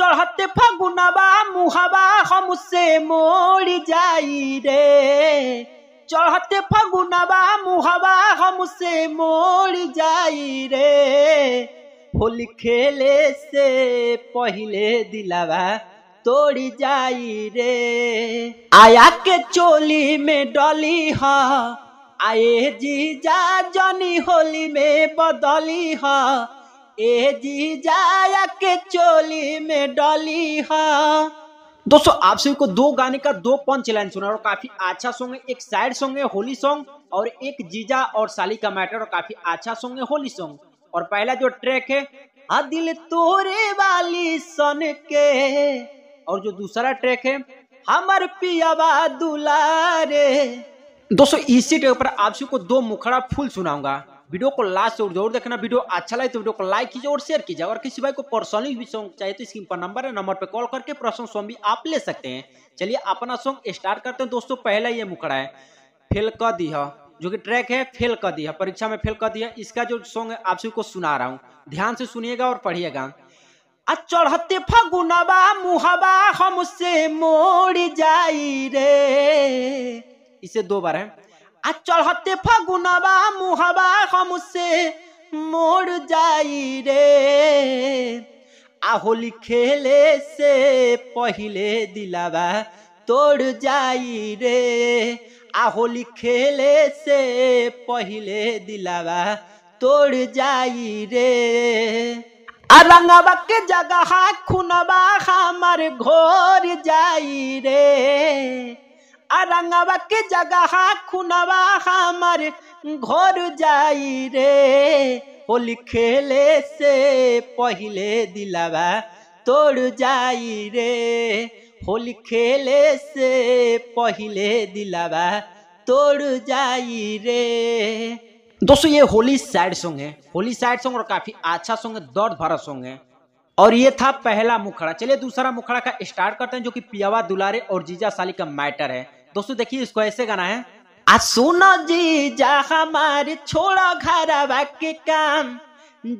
चढ़ते फगुनवा मुहवा हम से मोड़ जाई रे चढ़ते फगुनवा मुहवा हम से मोड़ जाई रे होली खेले से पहले दिलावा तोड़ जाई रे आया के चोली में डली हा आए जीजा जनी होली में बदली हा चोली में डॉली हा दोस्तों आप सभी को दो गाने का दो पंच लाइन सुना और काफी अच्छा सॉन्ग है एक साइड सॉन्ग है होली सॉन्ग और एक जीजा और साली का मैटर और काफी अच्छा सॉन्ग है होली सॉन्ग और पहला जो ट्रैक है आ हाँ दिल तोरे वाली सन के और जो दूसरा ट्रैक है हमर पियावा दुलारे दोस्तों इसी ट्रैक पर आप सभी को दो मुखड़ा फूल सुनाऊंगा वीडियो को लास्ट और जरूर देखना वीडियो अच्छा लगे तो वीडियो को लाइक कीजिए और शेयर कीजिए और किसी भाई को पर्सनली भी सॉन्ग चाहिए तो स्क्रीन पर नंबर है नंबर पर कॉल करके पर्सनल सॉन्ग भी आप ले सकते हैं चलिए अपना सॉन्ग स्टार्ट करते हैं दोस्तों पहला ये मुखड़ा है फेल कर दी जो कि ट्रैक है फेल कर दिया परीक्षा में फेल कर दिया इसका जो सॉन्ग है आप सभी को सुना रहा हूँ ध्यान से सुनिएगा और पढ़िएगा चढ़ते फगुनवा मुहबा हमसे मोड़ जाई रे इसे दो बार है আচল হতে ফাগুনাবা মুহাবা খামুসে মোর যাই রে আহলি খেলে সে দিলাবা তোর যাই রে আহলি খেলে সে দিলাবা তোর যাই রে আরাঙাবাকে জাগা হাক খুনাবা আমার ঘর যাই রে अरंगवा के जगह खुनवा हमर घर जाई रे होली खेले से पहले दिलावा तोड़ जाई रे होली खेले से पहले दिलावा तोड़ जाई रे दोस्तों ये होली सैड सॉन्ग है होली सैड सॉन्ग और काफी अच्छा सॉन्ग है दर्द भरा सॉन्ग है और ये था पहला मुखड़ा चलिए दूसरा मुखड़ा का स्टार्ट करते हैं जो कि पियावा दुलारे और जीजा साली का मैटर है दोस्तों देखिए इसको ऐसे गाना है आ सुनो जीजा हमारे छोड़ो घर के काम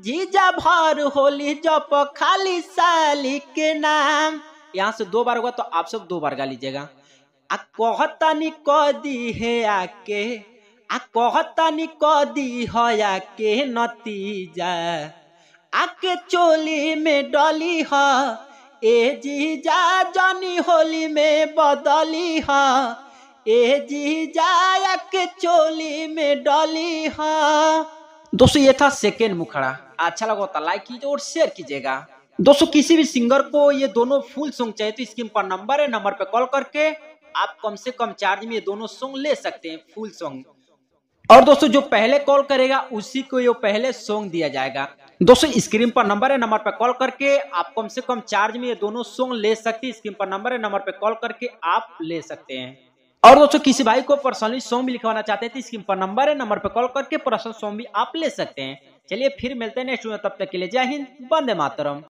जीजा भर होली जप खाली साली के नाम यहाँ से दो बार होगा तो आप सब दो बार गा लीजिएगा आ कहतानी क दी है आके आ कहतानी क दी है आके नतीजा आके चोली में डली है ए जीजा जानी होली में बदली हा ए जीजा एक चोली में डली हा दोस्तों ये था सेकेंड मुखड़ा अच्छा लगा होता लाइक कीजिए और शेयर कीजिएगा दोस्तों किसी भी सिंगर को ये दोनों फुल सॉन्ग चाहिए तो स्क्रीन पर नंबर है नंबर पर कॉल करके आप कम से कम चार्ज में ये दोनों सॉन्ग ले सकते हैं फुल सॉन्ग और दोस्तों जो पहले कॉल करेगा उसी को ये पहले सॉन्ग दिया जाएगा दोस्तों स्क्रीन पर नंबर है नंबर पर कॉल करके आप कम से कम चार्ज में ये दोनों सॉन्ग ले सकते हैं स्क्रीन पर नंबर है नंबर पर कॉल करके आप ले सकते हैं और दोस्तों किसी भाई को पर्सनली सॉन्ग भी लिखवाना चाहते हैं स्क्रीन तो पर नंबर है नंबर पर कॉल करके पर्सनल सॉन्ग भी आप ले सकते हैं चलिए फिर मिलते हैं नेक्स्ट में तब तक के लिए जय हिंद बंदे मातरम